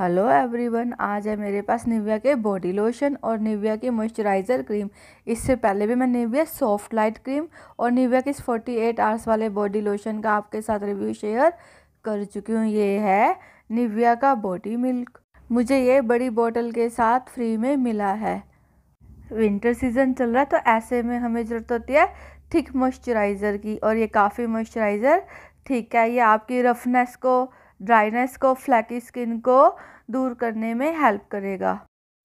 hello everyone आज है मेरे पास निविया के बॉडी लोशन और निविया की मॉइस्चराइज़र क्रीम इससे पहले भी मैं निविया सॉफ्ट लाइट क्रीम और निविया के फोर्टी एट आवर्स वाले बॉडी लोशन का आपके साथ रिव्यू शेयर कर चुकी हूँ ये है निविया का बॉडी मिल्क मुझे ये बड़ी बॉटल के साथ फ्री में मिला है विंटर सीजन चल रहा है तो ऐसे में हमें ज़रूरत होती है थिक मॉइस्चराइज़र की और ये काफ़ी मॉइस्चराइज़र ठीक है ये आपकी रफनेस को ड्राइनेस को फ्लैकी स्किन को दूर करने में हेल्प करेगा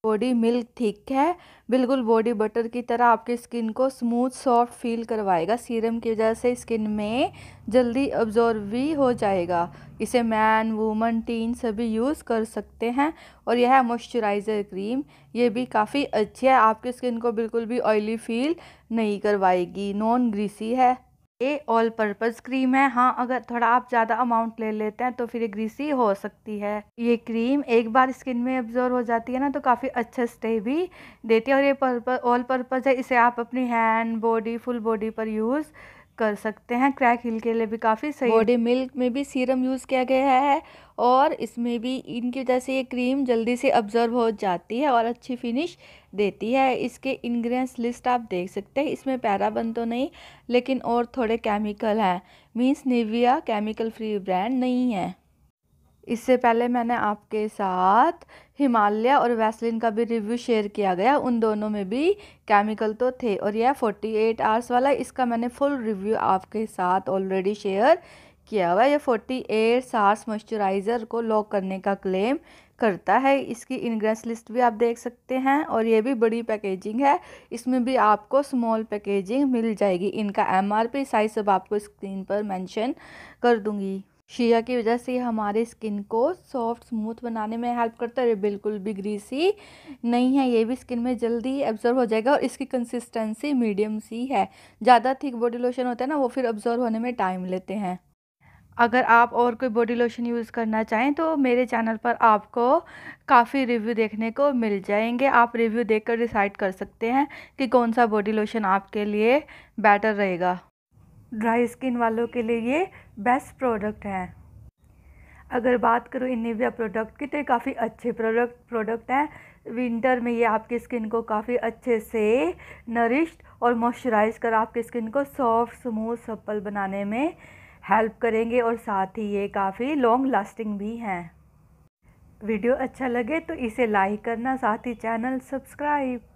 बॉडी मिल्क ठीक है बिल्कुल बॉडी बटर की तरह आपके स्किन को स्मूथ सॉफ्ट फील करवाएगा सीरम की वजह से स्किन में जल्दी अब्जॉर्व भी हो जाएगा इसे मैन वूमन टीन सभी यूज़ कर सकते हैं और यह है मॉइस्चराइज़र क्रीम ये भी काफ़ी अच्छी है आपकी स्किन को बिल्कुल भी ऑयली फील नहीं करवाएगी नॉन ग्रीसी है ये ऑल पर्पज़ क्रीम है हाँ अगर थोड़ा आप ज़्यादा अमाउंट ले लेते हैं तो फिर ये ग्रीसी हो सकती है ये क्रीम एक बार स्किन में एब्जॉर्व हो जाती है ना तो काफ़ी अच्छा स्टे भी देती है और ये ऑल पर्पज़ है इसे आप अपनी हैंड बॉडी फुल बॉडी पर यूज़ कर सकते हैं क्रैक हिल के लिए भी काफ़ी सही बॉडी मिल्क में भी सीरम यूज़ किया गया है और इसमें भी इनकी वजह से ये क्रीम जल्दी से अब्जर्व हो जाती है और अच्छी फिनिश देती है इसके इंग्रेडिएंट्स लिस्ट आप देख सकते हैं इसमें पैराबन तो नहीं लेकिन और थोड़े केमिकल हैं means Nivea chemical free brand नहीं है इससे पहले मैंने आपके साथ हिमालय और वैसलिन का भी रिव्यू शेयर किया गया उन दोनों में भी केमिकल तो थे और यह 48 आवर्स वाला इसका मैंने फुल रिव्यू आपके साथ ऑलरेडी शेयर किया हुआ यह 48 एट आवर्स मॉइस्चराइज़र को लॉक करने का क्लेम करता है इसकी इन्ग्रेस लिस्ट भी आप देख सकते हैं और ये भी बड़ी पैकेजिंग है इसमें भी आपको स्मॉल पैकेजिंग मिल जाएगी इनका एम साइज़ सब आपको स्क्रीन पर मैंशन कर दूँगी शीरा की वजह से हमारे स्किन को सॉफ्ट स्मूथ बनाने में हेल्प करता है बिल्कुल भी ग्रीसी नहीं है ये भी स्किन में जल्दी एब्जॉर्व हो जाएगा और इसकी कंसिस्टेंसी मीडियम सी है ज़्यादा थिक बॉडी लोशन होता है ना वो फिर ऑब्जॉर्व होने में टाइम लेते हैं अगर आप और कोई बॉडी लोशन यूज़ करना चाहें तो मेरे चैनल पर आपको काफ़ी रिव्यू देखने को मिल जाएंगे आप रिव्यू देखकर डिसाइड कर सकते हैं कि कौन सा बॉडी लोशन आपके लिए बेटर रहेगा ड्राई स्किन वालों के लिए ये बेस्ट प्रोडक्ट है अगर बात करूँ इन निविया प्रोडक्ट की तो ये काफ़ी अच्छे प्रोडक्ट प्रोडक्ट हैं विंटर में ये आपकी स्किन को काफ़ी अच्छे से नरिश्ड और मॉइस्चराइज कर आपकी स्किन को सॉफ्ट स्मूथ सप्पल बनाने में हेल्प करेंगे और साथ ही ये काफ़ी लॉन्ग लास्टिंग भी हैं वीडियो अच्छा लगे तो इसे लाइक करना साथ ही चैनल सब्सक्राइब